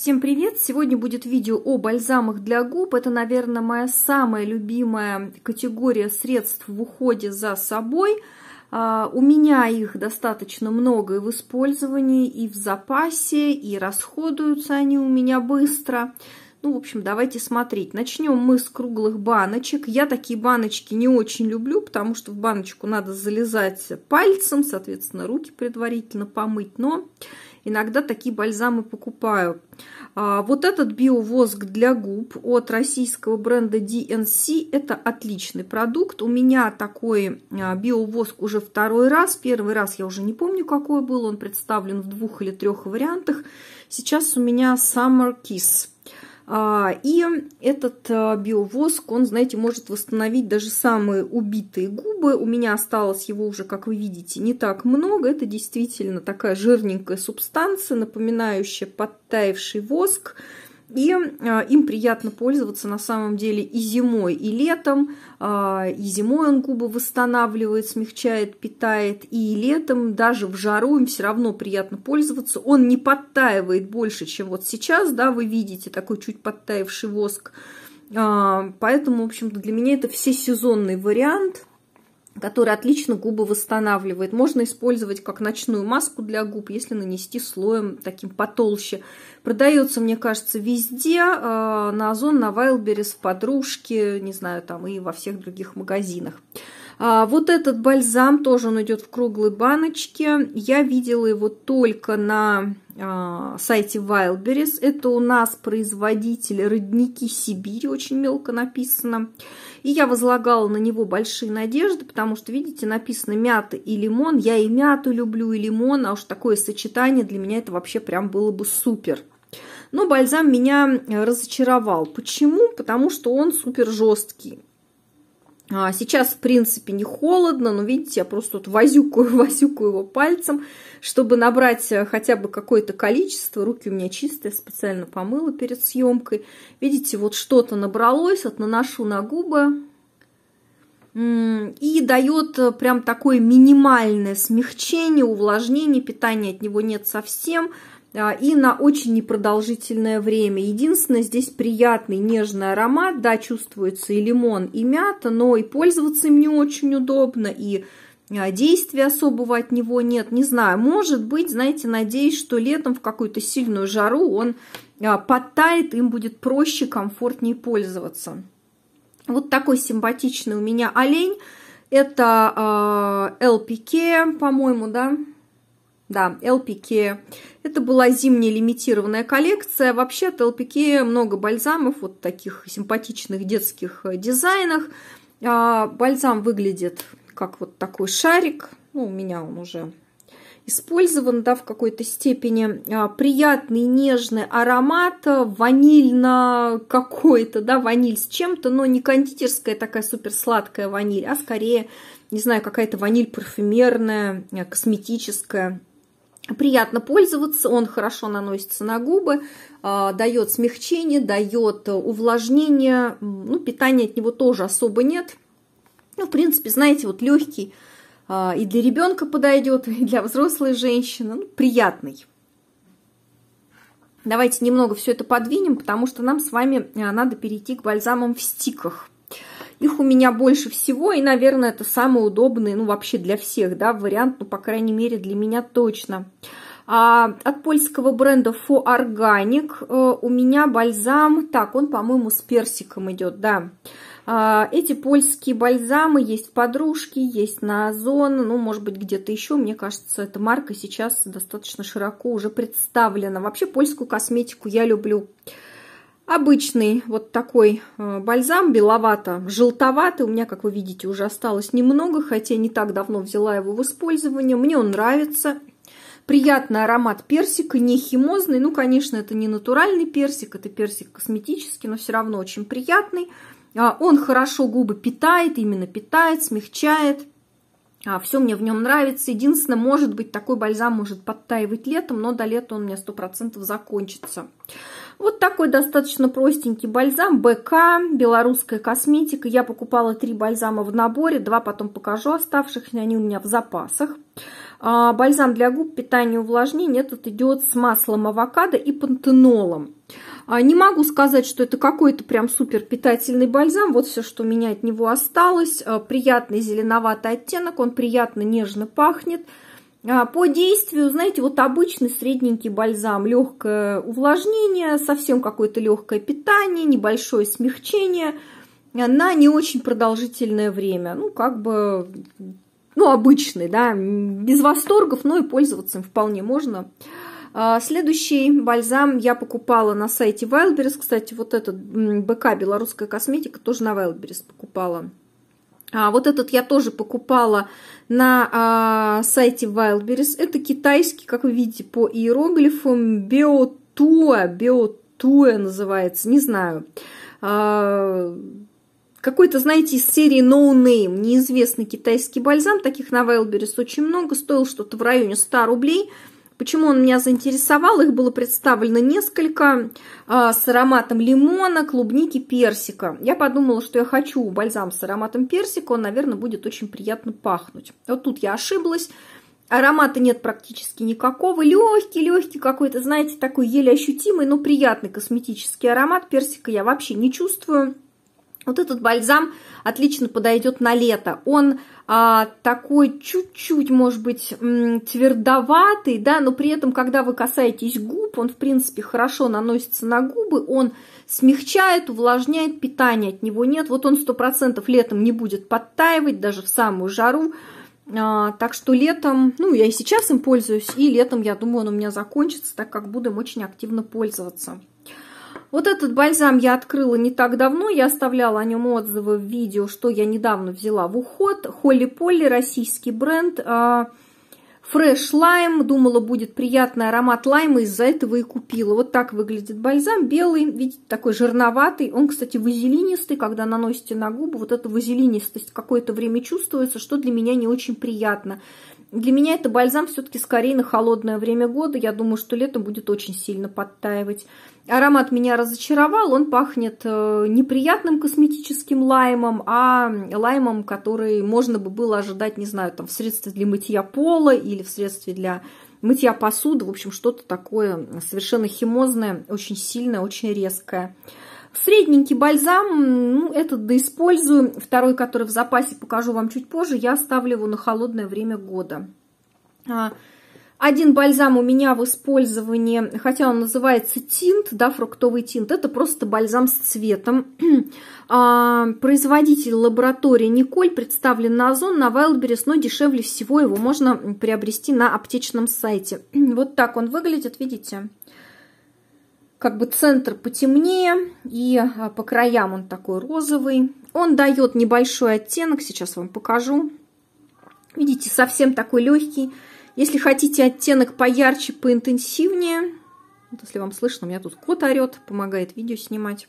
Всем привет! Сегодня будет видео о бальзамах для губ. Это, наверное, моя самая любимая категория средств в уходе за собой. А, у меня их достаточно много и в использовании, и в запасе, и расходуются они у меня быстро. Ну, в общем, давайте смотреть. Начнем мы с круглых баночек. Я такие баночки не очень люблю, потому что в баночку надо залезать пальцем, соответственно, руки предварительно помыть. Но иногда такие бальзамы покупаю. А, вот этот биовоск для губ от российского бренда DNC – это отличный продукт. У меня такой а, биовоск уже второй раз. Первый раз я уже не помню, какой был. Он представлен в двух или трех вариантах. Сейчас у меня Summer Kiss – а, и этот а, биовоск, он, знаете, может восстановить даже самые убитые губы. У меня осталось его уже, как вы видите, не так много. Это действительно такая жирненькая субстанция, напоминающая подтаявший воск. И э, им приятно пользоваться на самом деле и зимой, и летом. А, и зимой он губы восстанавливает, смягчает, питает. И летом, даже в жару, им все равно приятно пользоваться. Он не подтаивает больше, чем вот сейчас, да, вы видите, такой чуть подтаявший воск. А, поэтому, в общем-то, для меня это всесезонный вариант – который отлично губы восстанавливает. Можно использовать как ночную маску для губ, если нанести слоем таким потолще. Продается, мне кажется, везде, а, на Озон, на Вайлберис, в подружке, не знаю, там и во всех других магазинах. А, вот этот бальзам тоже он идет в круглой баночке. Я видела его только на а, сайте Wildberries. Это у нас производитель родники Сибири, очень мелко написано. И я возлагала на него большие надежды, потому что, видите, написано мята и лимон. Я и мяту люблю, и лимон, а уж такое сочетание для меня это вообще прям было бы супер. Но бальзам меня э, разочаровал. Почему? Потому что он супер жесткий. А, сейчас, в принципе, не холодно, но, видите, я просто тут возюкаю, возюкаю его пальцем, чтобы набрать э, хотя бы какое-то количество. Руки у меня чистые, специально помыла перед съемкой. Видите, вот что-то набралось, вот наношу на губы. И дает э, прям такое минимальное смягчение, увлажнение, питания от него нет совсем. А, и на очень непродолжительное время. Единственное, здесь приятный нежный аромат, да, чувствуется и лимон, и мята, но и пользоваться им не очень удобно, и а, действия особого от него нет. Не знаю, может быть, знаете, надеюсь, что летом в какую-то сильную жару он а, подтает, им будет проще, комфортнее пользоваться. Вот такой симпатичный у меня олень. Это э, LPK, по-моему, да, да, LPK. Это была зимняя лимитированная коллекция. Вообще от LPK много бальзамов, вот таких симпатичных детских э, дизайнах. А, бальзам выглядит как вот такой шарик. Ну, у меня он уже использован, да, в какой-то степени. А, приятный, нежный аромат, э, ванильно какой-то, да, ваниль с чем-то, но не кондитерская а такая суперсладкая ваниль, а скорее, не знаю, какая-то ваниль парфюмерная, э, косметическая, приятно пользоваться, он хорошо наносится на губы, а, дает смягчение, дает увлажнение, ну, питания от него тоже особо нет. Ну, в принципе, знаете, вот легкий а, и для ребенка подойдет, и для взрослой женщины, ну, приятный. Давайте немного все это подвинем, потому что нам с вами а, надо перейти к бальзамам в стиках. Их у меня больше всего, и, наверное, это самый удобный, ну, вообще для всех, да, вариант, ну, по крайней мере, для меня точно. А, от польского бренда For Organic э, у меня бальзам, так, он, по-моему, с персиком идет, да. А, эти польские бальзамы есть в подружке, есть на Озон, ну, может быть, где-то еще. Мне кажется, эта марка сейчас достаточно широко уже представлена. Вообще, польскую косметику я люблю. Обычный вот такой э, бальзам, беловато-желтоватый. У меня, как вы видите, уже осталось немного, хотя не так давно взяла его в использование. Мне он нравится. Приятный аромат персика, не химозный. Ну, конечно, это не натуральный персик, это персик косметический, но все равно очень приятный. А, он хорошо губы питает, именно питает, смягчает. А Все мне в нем нравится. Единственное, может быть, такой бальзам может подтаивать летом, но до лета он у меня 100% закончится. Вот такой достаточно простенький бальзам. БК, белорусская косметика. Я покупала три бальзама в наборе, два потом покажу оставшихся, они у меня в запасах. А, бальзам для губ, питание, увлажнение. Этот идет с маслом авокадо и пантенолом. А не могу сказать, что это какой-то прям супер питательный бальзам. Вот все, что у меня от него осталось. Э, приятный зеленоватый оттенок, он приятно нежно пахнет. А, по действию, знаете, вот обычный средненький бальзам, легкое увлажнение, совсем какое-то легкое питание, небольшое смягчение э, на не очень продолжительное время. Ну, как бы, ну, обычный, да, без восторгов, но и пользоваться им вполне можно. А, следующий бальзам я покупала на сайте Wildberries. Кстати, вот этот БК «Белорусская косметика» тоже на Wildberries покупала. А, вот этот я тоже покупала на а, сайте Wildberries. Это китайский, как вы видите, по иероглифам биотуа, биотуа называется, не знаю. А, какой-то, знаете, из серии No Name, неизвестный китайский бальзам, таких на Wildberries очень много, стоил что-то в районе 100 рублей – Почему он меня заинтересовал? Их было представлено несколько э, с ароматом лимона, клубники, персика. Я подумала, что я хочу бальзам с ароматом персика. Он, наверное, будет очень приятно пахнуть. Вот тут я ошиблась. Аромата нет практически никакого. Легкий, легкий какой-то, знаете, такой еле ощутимый, но приятный косметический аромат. Персика я вообще не чувствую. Вот этот бальзам отлично подойдет на лето. Он а, такой чуть-чуть, может быть, твердоватый, да, но при этом, когда вы касаетесь губ, он, в принципе, хорошо наносится на губы, он смягчает, увлажняет, питания от него нет. Вот он сто процентов летом не будет подтаивать, даже в самую жару. А, так что летом, ну, я и сейчас им пользуюсь, и летом, я думаю, он у меня закончится, так как буду им очень активно пользоваться. Вот этот бальзам я открыла не так давно, я оставляла о нем отзывы в видео, что я недавно взяла в уход. Холли Полли, российский бренд, фреш а, лайм, думала будет приятный аромат лайма, из-за этого и купила. Вот так выглядит бальзам, белый, видите, такой жирноватый. Он, кстати, вазелинистый, когда наносите на губы, вот эта вазелинистость какое-то время чувствуется, что для меня не очень приятно. Для меня это бальзам все-таки скорее на холодное время года. Я думаю, что летом будет очень сильно подтаивать. Аромат меня разочаровал. Он пахнет э, неприятным косметическим лаймом, а лаймом, который можно бы было ожидать, не знаю, там в средстве для мытья пола или в средстве для мытья посуды. В общем, что-то такое совершенно химозное, очень сильное, очень резкое. Средненький бальзам, ну, этот доиспользую. Второй, который в запасе, покажу вам чуть позже. Я оставлю его на холодное время года. А, один бальзам у меня в использовании, хотя он называется тинт, да, фруктовый тинт, это просто бальзам с цветом. А, производитель лаборатории Николь представлен на Озон, на Wildberries, но дешевле всего его можно приобрести на аптечном сайте. Вот так он выглядит, видите? как бы центр потемнее, и а, по краям он такой розовый. Он дает небольшой оттенок, сейчас вам покажу. Видите, совсем такой легкий. Если хотите оттенок поярче, поинтенсивнее, вот если вам слышно, у меня тут кот орет, помогает видео снимать.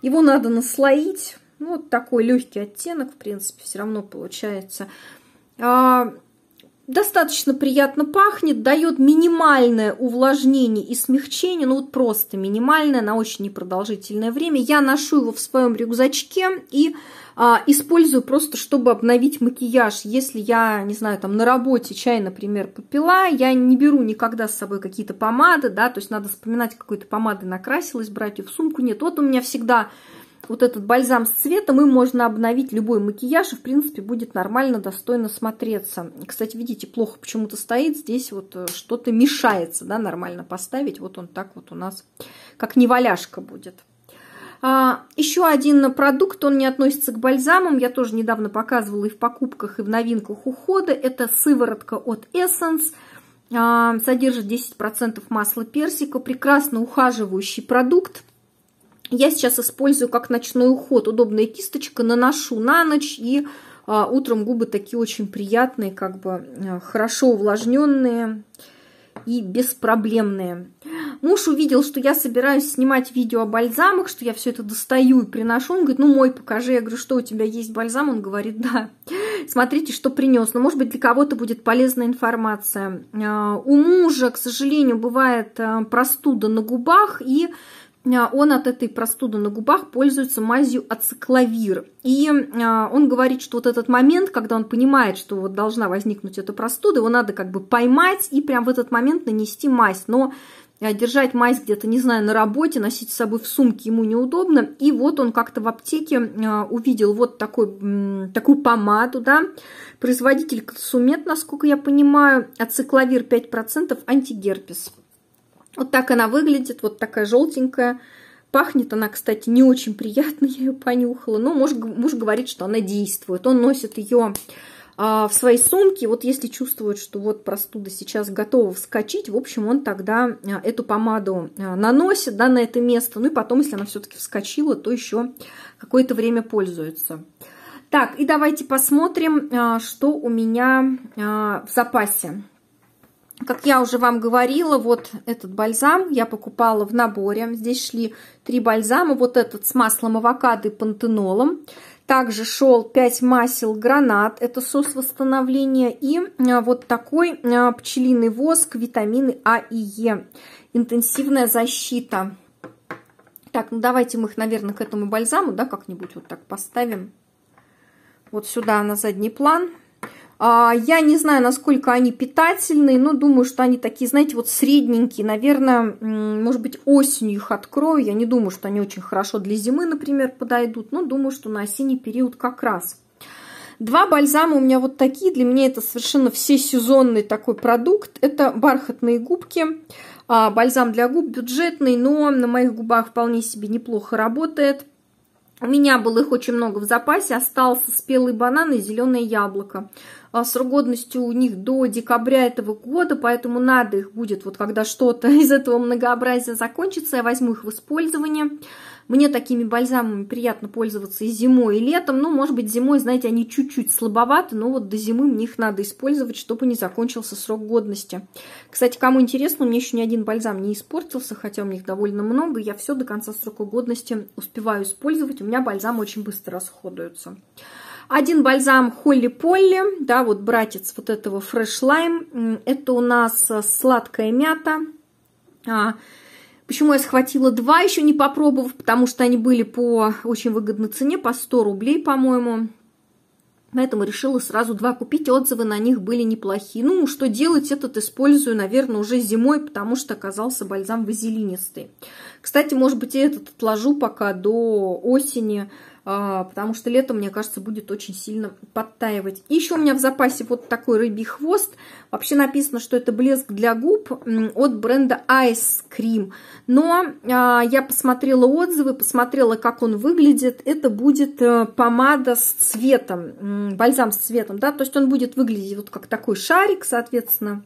Его надо наслоить. Ну, вот такой легкий оттенок, в принципе, все равно получается. А, достаточно приятно пахнет, дает минимальное увлажнение и смягчение, ну вот просто минимальное на очень непродолжительное время. Я ношу его в своем рюкзачке и а, использую просто, чтобы обновить макияж. Если я, не знаю, там на работе чай, например, попила, я не беру никогда с собой какие-то помады, да, то есть надо вспоминать, какой-то помады накрасилась, брать ее в сумку. Нет, вот у меня всегда вот этот бальзам с цветом, им можно обновить любой макияж, и, в принципе, будет нормально, достойно смотреться. Кстати, видите, плохо почему-то стоит, здесь вот э, что-то мешается, да, нормально поставить. Вот он так вот у нас, как неваляшка будет. А, еще один продукт, он не относится к бальзамам, я тоже недавно показывала и в покупках, и в новинках ухода. Это сыворотка от Essence а, содержит 10% масла персика, прекрасно ухаживающий продукт, я сейчас использую как ночной уход. Удобная кисточка, наношу на ночь и а, утром губы такие очень приятные, как бы а, хорошо увлажненные и беспроблемные. Муж увидел, что я собираюсь снимать видео о бальзамах, что я все это достаю и приношу. Он говорит, ну мой, покажи. Я говорю, что у тебя есть бальзам? Он говорит, да. Смотрите, что принес. Но, ну, может быть, для кого-то будет полезная информация. А, у мужа, к сожалению, бывает э, простуда на губах, и а, он от этой простуды на губах пользуется мазью ацикловир. И а, он говорит, что вот этот момент, когда он понимает, что вот должна возникнуть эта простуда, его надо как бы поймать и прям в этот момент нанести мазь. Но а, держать мазь где-то, не знаю, на работе, носить с собой в сумке ему неудобно. И вот он как-то в аптеке увидел вот такой, такую помаду, да, производитель сумет, насколько я понимаю, ацикловир 5%, антигерпес. Вот так она выглядит, вот такая желтенькая. Пахнет она, кстати, не очень приятно, я ее понюхала. Но муж, муж говорит, что она действует. Он носит ее а, в своей сумке. Вот если чувствует, что вот простуда сейчас готова вскочить, в общем, он тогда а, эту помаду а, наносит да, на это место. Ну и потом, если она все-таки вскочила, то еще какое-то время пользуется. Так, и давайте посмотрим, а, что у меня в запасе. Как я уже вам говорила, вот этот бальзам я покупала в наборе. Здесь шли три бальзама. Вот этот с маслом авокадо и пантенолом. Также шел 5 масел гранат, это сос восстановления, и э, вот такой э, пчелиный воск, витамины А и Е, интенсивная защита. Так, ну давайте мы их, наверное, к этому бальзаму, да, как-нибудь вот так поставим. Вот сюда на задний план. А, я не знаю, насколько они питательные, но думаю, что они такие, знаете, вот средненькие. Наверное, может быть, осенью их открою. Я не думаю, что они очень хорошо для зимы, например, подойдут, но думаю, что на осенний период как раз. Два бальзама у меня вот такие. Для меня это совершенно всесезонный такой продукт. Это бархатные губки. А, бальзам для губ бюджетный, но на моих губах вполне себе неплохо работает. У меня было их очень много в запасе. Остался спелый банан и зеленое яблоко. А, срок годности у них до декабря этого года, поэтому надо их будет, вот когда что-то из этого многообразия закончится, я возьму их в использование. Мне такими бальзамами приятно пользоваться и зимой, и летом. Ну, может быть, зимой, знаете, они чуть-чуть слабоваты, но вот до зимы мне их надо использовать, чтобы не закончился срок годности. Кстати, кому интересно, у меня еще ни один бальзам не испортился, хотя у них довольно много. Я все до конца срока годности успеваю использовать. У меня бальзам очень быстро расходуются. Один бальзам Холли Полли, да, вот братец вот этого Fresh Lime. Это у нас э, сладкая мята. А, почему я схватила два, еще не попробовав, потому что они были по очень выгодной цене, по 100 рублей, по-моему. Поэтому решила сразу два купить, отзывы на них были неплохие. Ну, что делать, этот использую, наверное, уже зимой, потому что оказался бальзам вазелинистый. Кстати, может быть, я этот отложу пока до осени, а, потому что лето, мне кажется, будет очень сильно подтаивать. И еще у меня в запасе вот такой рыбий хвост. Вообще написано, что это блеск для губ от бренда Ice Cream. Но а, я посмотрела отзывы, посмотрела, как он выглядит. Это будет э, помада с цветом, бальзам с цветом, да, то есть он будет выглядеть вот как такой шарик, соответственно.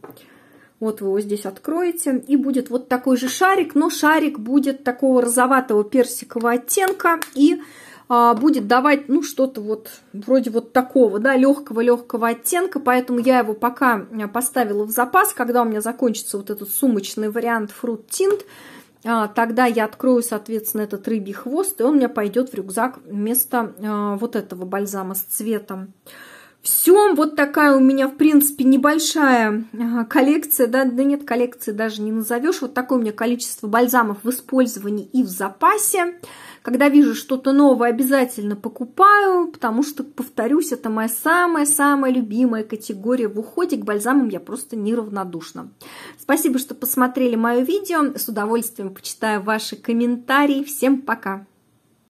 Вот вы его здесь откроете. И будет вот такой же шарик, но шарик будет такого розоватого персикового оттенка. И а, будет давать, ну, что-то вот вроде вот такого, да, легкого-легкого оттенка, поэтому я его пока а, поставила в запас, когда у меня закончится вот этот сумочный вариант Fruit Tint, а, тогда я открою, соответственно, этот рыбий хвост, и он у меня пойдет в рюкзак вместо вот этого бальзама с цветом. Все, вот такая у меня, в принципе, небольшая коллекция, да, да нет, коллекции даже не назовешь, вот такое у меня количество бальзамов в использовании и в запасе. Когда вижу что-то новое, обязательно покупаю, потому что, повторюсь, это моя самая-самая любимая категория в уходе. К бальзамам я просто неравнодушна. Спасибо, что посмотрели мое видео. С удовольствием почитаю ваши комментарии. Всем пока!